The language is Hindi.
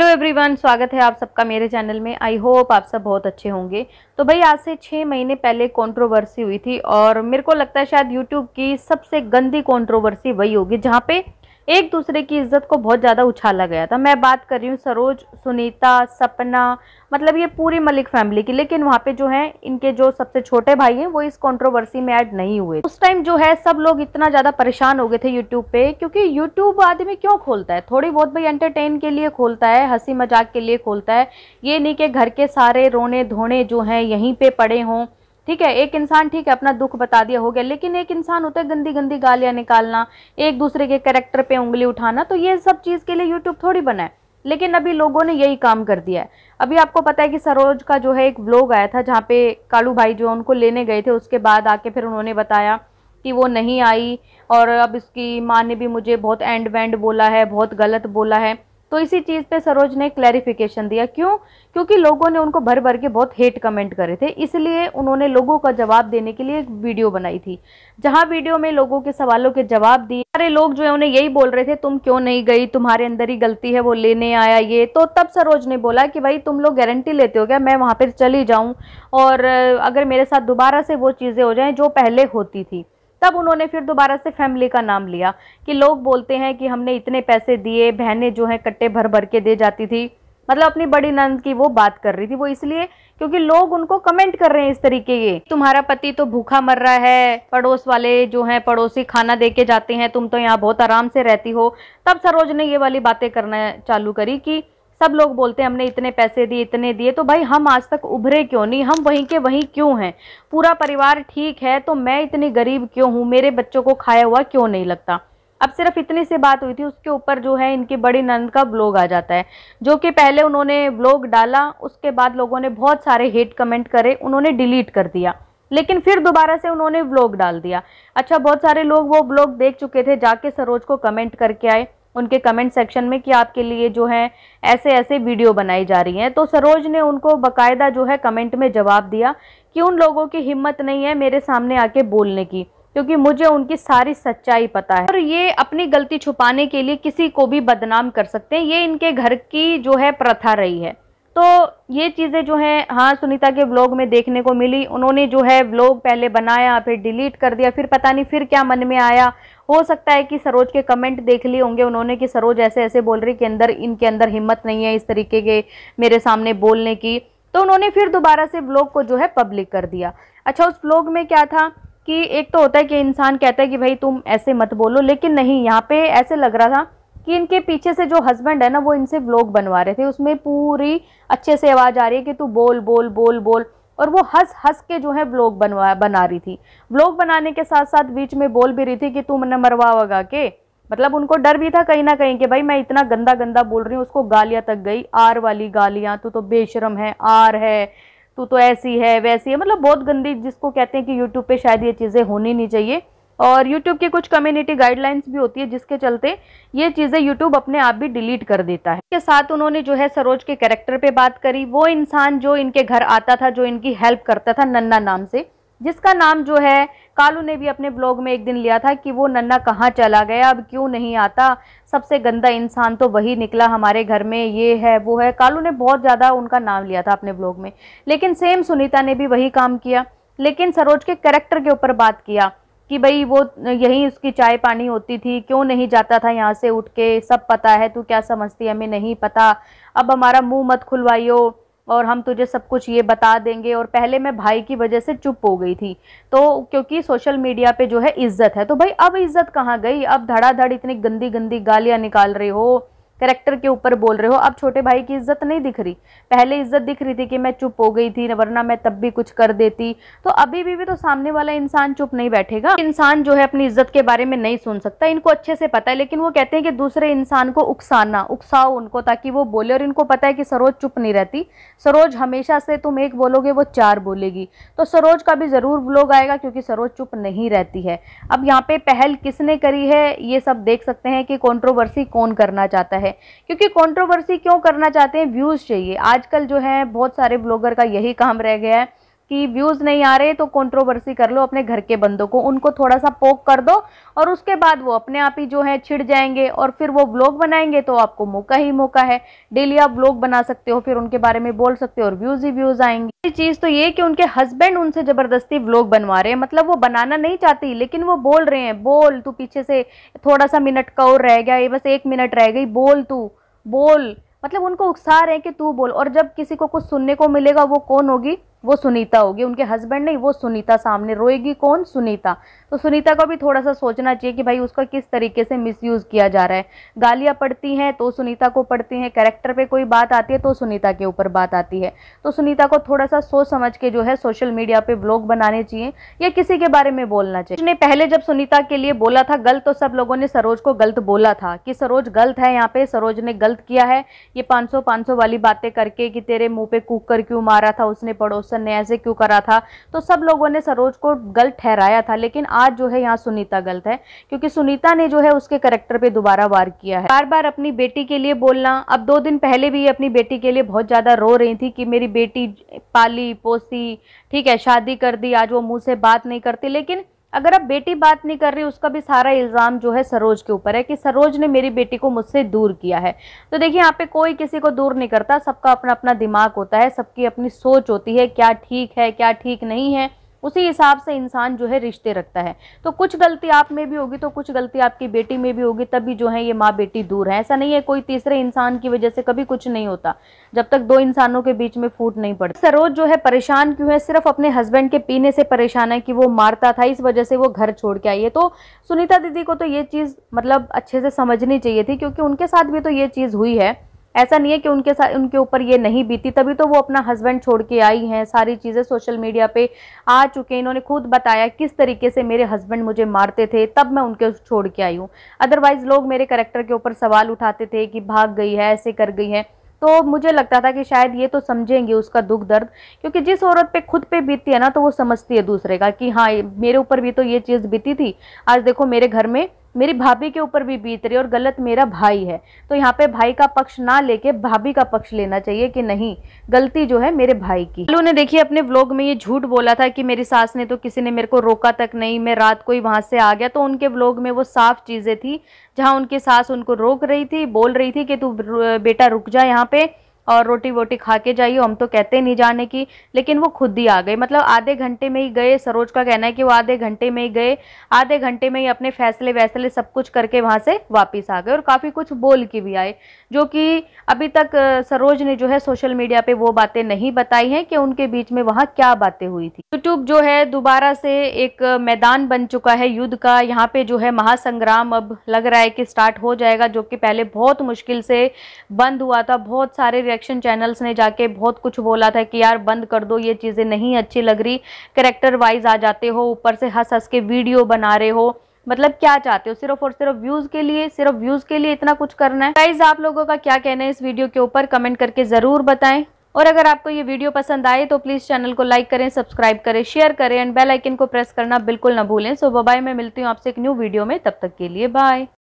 हेलो एवरीवन स्वागत है आप सबका मेरे चैनल में आई होप आप सब बहुत अच्छे होंगे तो भाई आज से छः महीने पहले कंट्रोवर्सी हुई थी और मेरे को लगता है शायद यूट्यूब की सबसे गंदी कंट्रोवर्सी वही होगी जहाँ पे एक दूसरे की इज्जत को बहुत ज़्यादा उछाला गया था मैं बात कर रही हूँ सरोज सुनीता सपना मतलब ये पूरी मलिक फैमिली की लेकिन वहाँ पे जो है इनके जो सबसे छोटे भाई हैं वो इस कंट्रोवर्सी में ऐड नहीं हुए उस टाइम जो है सब लोग इतना ज़्यादा परेशान हो गए थे यूट्यूब पे क्योंकि यूट्यूब आदमी क्यों खोलता है थोड़ी बहुत भाई एंटरटेन के लिए खोलता है हंसी मजाक के लिए खोलता है ये नहीं कि घर के सारे रोने धोने जो हैं यहीं पर पड़े हों ठीक है एक इंसान ठीक है अपना दुख बता दिया हो गया लेकिन एक इंसान होता है गंदी गंदी गालियाँ निकालना एक दूसरे के करेक्टर पे उंगली उठाना तो ये सब चीज़ के लिए यूट्यूब थोड़ी बना है लेकिन अभी लोगों ने यही काम कर दिया है अभी आपको पता है कि सरोज का जो है एक ब्लॉग आया था जहाँ पे कालू भाई जो उनको लेने गए थे उसके बाद आके फिर उन्होंने बताया कि वो नहीं आई और अब इसकी माँ ने भी मुझे बहुत एंड वेंड बोला है बहुत गलत बोला है तो इसी चीज़ पे सरोज ने क्लैरिफिकेशन दिया क्यों क्योंकि लोगों ने उनको भर भर के बहुत हेट कमेंट करे थे इसलिए उन्होंने लोगों का जवाब देने के लिए एक वीडियो बनाई थी जहां वीडियो में लोगों के सवालों के जवाब दिए सारे लोग जो है उन्हें यही बोल रहे थे तुम क्यों नहीं गई तुम्हारे अंदर ही गलती है वो लेने आया ये तो तब सरोज ने बोला कि भाई तुम लोग गारंटी लेते हो क्या मैं वहाँ पर चली जाऊँ और अगर मेरे साथ दोबारा से वो चीज़ें हो जाएँ जो पहले होती थी तब उन्होंने फिर दोबारा से फैमिली का नाम लिया कि लोग बोलते हैं कि हमने इतने पैसे दिए बहनें जो हैं कट्टे भर भर के दे जाती थी मतलब अपनी बड़ी नंद की वो बात कर रही थी वो इसलिए क्योंकि लोग उनको कमेंट कर रहे हैं इस तरीके के तुम्हारा पति तो भूखा मर रहा है पड़ोस वाले जो हैं पड़ोसी खाना दे के जाते हैं तुम तो यहाँ बहुत आराम से रहती हो तब सरोज ने ये वाली बातें करना चालू करी कि सब लोग बोलते हैं हमने इतने पैसे दिए इतने दिए तो भाई हम आज तक उभरे क्यों नहीं हम वहीं के वहीं क्यों हैं पूरा परिवार ठीक है तो मैं इतनी गरीब क्यों हूँ मेरे बच्चों को खाया हुआ क्यों नहीं लगता अब सिर्फ इतनी सी बात हुई थी उसके ऊपर जो है इनकी बड़ी नंद का ब्लॉग आ जाता है जो कि पहले उन्होंने ब्लॉग डाला उसके बाद लोगों ने बहुत सारे हेट कमेंट करे उन्होंने डिलीट कर दिया लेकिन फिर दोबारा से उन्होंने ब्लॉग डाल दिया अच्छा बहुत सारे लोग वो ब्लॉग देख चुके थे जाके सरोज को कमेंट करके आए उनके कमेंट सेक्शन में कि आपके लिए जो है ऐसे ऐसे वीडियो बनाई जा रही हैं तो सरोज ने उनको बकायदा जो है कमेंट में जवाब दिया कि उन लोगों की हिम्मत नहीं है मेरे सामने आके बोलने की क्योंकि मुझे उनकी सारी सच्चाई पता है और ये अपनी गलती छुपाने के लिए किसी को भी बदनाम कर सकते हैं ये इनके घर की जो है प्रथा रही है तो ये चीज़ें जो हैं हाँ सुनीता के ब्लॉग में देखने को मिली उन्होंने जो है ब्लॉग पहले बनाया फिर डिलीट कर दिया फिर पता नहीं फिर क्या मन में आया हो सकता है कि सरोज के कमेंट देख लिए होंगे उन्होंने कि सरोज ऐसे ऐसे बोल रही कि अंदर इनके अंदर हिम्मत नहीं है इस तरीके के मेरे सामने बोलने की तो उन्होंने फिर दोबारा से ब्लॉग को जो है पब्लिक कर दिया अच्छा उस ब्लॉग में क्या था कि एक तो होता है कि इंसान कहता है कि भाई तुम ऐसे मत बोलो लेकिन नहीं यहाँ पे ऐसे लग रहा था कि इनके पीछे से जो हस्बैंड है ना वो इनसे ब्लॉग बनवा रहे थे उसमें पूरी अच्छे से आवाज़ आ रही है कि तू बोल बोल बोल बोल और वो हंस हंस के जो है ब्लॉग बनवा बना रही थी ब्लॉग बनाने के साथ साथ बीच में बोल भी रही थी कि तू मैंने मरवा वगा के मतलब उनको डर भी था कहीं ना कहीं कि भाई मैं इतना गंदा गंदा बोल रही हूँ उसको गालियाँ तक गई आर वाली गालियाँ तू तो बेशरम है आर है तू तो ऐसी है वैसी है मतलब बहुत गंदी जिसको कहते हैं कि यूट्यूब पर शायद ये चीज़ें होनी नहीं चाहिए और यूट्यूब की कुछ कम्युनिटी गाइडलाइंस भी होती है जिसके चलते ये चीज़ें यूट्यूब अपने आप भी डिलीट कर देता है के साथ उन्होंने जो है सरोज के कैरेक्टर पे बात करी वो इंसान जो इनके घर आता था जो इनकी हेल्प करता था नन्ना नाम से जिसका नाम जो है कालू ने भी अपने ब्लॉग में एक दिन लिया था कि वो नन्ना कहाँ चला गया अब क्यों नहीं आता सबसे गंदा इंसान तो वही निकला हमारे घर में ये है वो है कालू ने बहुत ज़्यादा उनका नाम लिया था अपने ब्लॉग में लेकिन सेम सुनीता ने भी वही काम किया लेकिन सरोज के करेक्टर के ऊपर बात किया कि भाई वो यहीं उसकी चाय पानी होती थी क्यों नहीं जाता था यहाँ से उठ के सब पता है तू क्या समझती है हमें नहीं पता अब हमारा मुंह मत खुलवाइयो और हम तुझे सब कुछ ये बता देंगे और पहले मैं भाई की वजह से चुप हो गई थी तो क्योंकि सोशल मीडिया पे जो है इज्जत है तो भाई अब इज्जत कहाँ गई अब धड़ाधड़ इतनी गंदी गंदी गालियाँ निकाल रही हो करेक्टर के ऊपर बोल रहे हो अब छोटे भाई की इज्जत नहीं दिख रही पहले इज्जत दिख रही थी कि मैं चुप हो गई थी वरना मैं तब भी कुछ कर देती तो अभी भी, भी तो सामने वाला इंसान चुप नहीं बैठेगा इंसान जो है अपनी इज्जत के बारे में नहीं सुन सकता इनको अच्छे से पता है लेकिन वो कहते हैं कि दूसरे इंसान को उकसाना उकसाओ उनको ताकि वो बोले और इनको पता है कि सरोज चुप नहीं रहती सरोज हमेशा से तुम एक बोलोगे वो चार बोलेगी तो सरोज का भी ज़रूर लोग आएगा क्योंकि सरोज चुप नहीं रहती है अब यहाँ पे पहल किसने करी है ये सब देख सकते हैं कि कॉन्ट्रोवर्सी कौन करना चाहता है हैं क्योंकि कंट्रोवर्सी क्यों करना चाहते हैं व्यूज़ चाहिए आजकल जो है बहुत सारे ब्लॉगर का यही काम रह गया है कि व्यूज़ नहीं आ रहे तो कंट्रोवर्सी कर लो अपने घर के बंदों को उनको थोड़ा सा पोक कर दो और उसके बाद वो अपने आप ही जो है छिड़ जाएंगे और फिर वो ब्लॉग बनाएंगे तो आपको मौका ही मौका है डेली आप ब्लॉग बना सकते हो फिर उनके बारे में बोल सकते हो और व्यूज़ ही व्यूज़ आएंगे चीज़ तो ये कि उनके हस्बैंड उनसे ज़बरदस्ती ब्लॉग बनवा रहे हैं मतलब वो बनाना नहीं चाहती लेकिन वो बोल रहे हैं बोल तू पीछे से थोड़ा सा मिनट का और रह गया ये बस एक मिनट रह गई बोल तू बोल मतलब उनको उकसा रहे हैं कि तू बोल और जब किसी को कुछ सुनने को मिलेगा वो कौन होगी वो सुनीता होगी उनके हस्बैंड नहीं वो सुनीता सामने रोएगी कौन सुनीता तो सुनीता को भी थोड़ा सा सोचना चाहिए कि भाई उसका किस तरीके से मिसयूज़ किया जा रहा है गालियाँ पड़ती हैं तो सुनीता को पड़ती हैं कैरेक्टर पे कोई बात आती है तो सुनीता के ऊपर बात आती है तो सुनीता को थोड़ा सा सोच समझ के जो है सोशल मीडिया पर ब्लॉग बनाने चाहिए या किसी के बारे में बोलना चाहिए उसने पहले जब सुनीता के लिए बोला था गलत तो सब लोगों ने सरोज को गलत बोला था कि सरोज गलत है यहाँ पे सरोज ने गलत किया है ये पाँच सौ वाली बातें करके कि तेरे मुँह पे कुकर क्यों मारा था उसने पड़ोस क्वेश्चन ने ऐसे क्यों करा था तो सब लोगों ने सरोज को गलत ठहराया था लेकिन आज जो है यहाँ सुनीता गलत है क्योंकि सुनीता ने जो है उसके करेक्टर पे दोबारा वार किया है बार बार अपनी बेटी के लिए बोलना अब दो दिन पहले भी अपनी बेटी के लिए बहुत ज़्यादा रो रही थी कि मेरी बेटी पाली पोसी ठीक है शादी कर दी आज वो मुँह से बात नहीं करती लेकिन अगर आप बेटी बात नहीं कर रही उसका भी सारा इल्ज़ाम जो है सरोज के ऊपर है कि सरोज ने मेरी बेटी को मुझसे दूर किया है तो देखिए यहाँ पे कोई किसी को दूर नहीं करता सबका अपना अपना दिमाग होता है सबकी अपनी सोच होती है क्या ठीक है क्या ठीक नहीं है उसी हिसाब से इंसान जो है रिश्ते रखता है तो कुछ गलती आप में भी होगी तो कुछ गलती आपकी बेटी में भी होगी तभी जो है ये माँ बेटी दूर है ऐसा नहीं है कोई तीसरे इंसान की वजह से कभी कुछ नहीं होता जब तक दो इंसानों के बीच में फूट नहीं पड़ती सरोज जो है परेशान क्यों है सिर्फ अपने हस्बैंड के पीने से परेशान है कि वो मारता था इस वजह से वो घर छोड़ के आई है तो सुनीता दीदी को तो ये चीज़ मतलब अच्छे से समझनी चाहिए थी क्योंकि उनके साथ भी तो ये चीज़ हुई है ऐसा नहीं है कि उनके साथ उनके ऊपर ये नहीं बीती तभी तो वो अपना हस्बैंड छोड़ के आई हैं सारी चीज़ें सोशल मीडिया पे आ चुके हैं इन्होंने खुद बताया किस तरीके से मेरे हस्बैंड मुझे मारते थे तब मैं उनके छोड़ के आई हूँ अदरवाइज़ लोग मेरे करेक्टर के ऊपर सवाल उठाते थे कि भाग गई है ऐसे कर गई है तो मुझे लगता था कि शायद ये तो समझेंगे उसका दुख दर्द क्योंकि जिस औरत पे खुद पे बीतती है ना तो वो समझती है दूसरे का कि हाँ मेरे ऊपर भी तो ये चीज़ बीती थी आज देखो मेरे घर में मेरी भाभी के ऊपर भी बीत रही है और गलत मेरा भाई है तो यहाँ पे भाई का पक्ष ना लेके भाभी का पक्ष लेना चाहिए कि नहीं गलती जो है मेरे भाई की लालू ने देखिए अपने व्लॉग में ये झूठ बोला था कि मेरी सास ने तो किसी ने मेरे को रोका तक नहीं मैं रात को ही वहाँ से आ गया तो उनके व्लॉग में वो साफ चीज़ें थी जहाँ उनकी सास उनको रोक रही थी बोल रही थी कि तू बेटा रुक जा यहाँ पे और रोटी वोटी खा के जाइए हम तो कहते नहीं जाने की लेकिन वो खुद ही आ गए मतलब आधे घंटे में ही गए सरोज का कहना है कि वो आधे घंटे में ही गए आधे घंटे में ही अपने फैसले वैसले सब कुछ करके वहाँ से वापस आ गए और काफ़ी कुछ बोल के भी आए जो कि अभी तक सरोज ने जो है सोशल मीडिया पर वो बातें नहीं बताई हैं कि उनके बीच में वहाँ क्या बातें हुई थी यूट्यूब जो है दोबारा से एक मैदान बन चुका है युद्ध का यहाँ पे जो है महासंग्राम अब लग रहा है कि स्टार्ट हो जाएगा जो कि पहले बहुत मुश्किल से बंद हुआ था बहुत सारे इलेक्शन चैनल्स ने जाके बहुत कुछ बोला था कि यार बंद कर दो ये चीज़ें नहीं अच्छी लग रही करेक्टर वाइज आ जाते हो ऊपर से हंस हंस के वीडियो बना रहे हो मतलब क्या चाहते हो सिर्फ और सिर्फ व्यूज के लिए सिर्फ व्यूज के लिए इतना कुछ करना है प्राइज आप लोगों का क्या कहना है इस वीडियो के ऊपर कमेंट करके जरूर बताएं और अगर आपको ये वीडियो पसंद आए तो प्लीज़ चैनल को लाइक करें सब्सक्राइब करें शेयर करें एंड बेल आइकन को प्रेस करना बिल्कुल ना भूलें सो बाय मैं मिलती हूँ आपसे एक न्यू वीडियो में तब तक के लिए बाय